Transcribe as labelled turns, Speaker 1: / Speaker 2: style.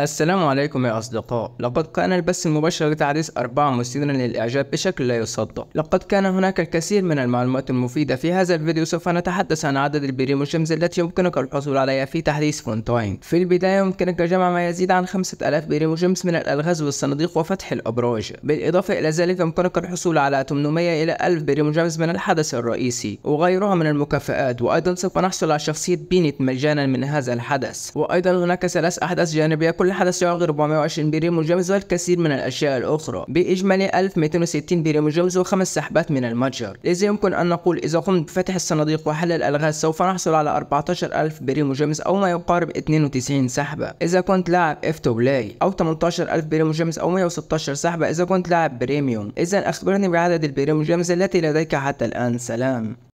Speaker 1: السلام عليكم يا أصدقاء لقد كان البث المباشر لتعريس أربعة مثيرا للإعجاب بشكل لا يصدق لقد كان هناك الكثير من المعلومات المفيدة في هذا الفيديو سوف نتحدث عن عدد الشمس التي يمكنك الحصول عليها في تحديث فونتاين في البداية يمكنك جمع ما يزيد عن 5000 بريموجيمز من الألغاز والصناديق وفتح الأبراج بالإضافة إلى ذلك يمكنك الحصول على 800 إلى 1000 بريموجيمز من الحدث الرئيسي وغيرها من المكافآت وأيضا سوف نحصل على شخصية بينيت مجانا من هذا الحدث وأيضا هناك ثلاث أحداث جانبية كل حدث يعرض 420 بريمو جيمز والكثير من الأشياء الأخرى بإجمالي 1260 بريمو جيمز وخمس سحبات من المتجر لذا يمكن أن نقول إذا قمت بفتح الصناديق وحل الألغاز سوف نحصل على 14000 بريمو جيمز أو ما يقارب 92 سحبة إذا كنت لاعب اف تو بلاي أو 18000 بريمو جيمز أو 116 سحبة إذا كنت لاعب بريميوم إذا أخبرني بعدد البريمو جيمز التي لديك حتى الآن سلام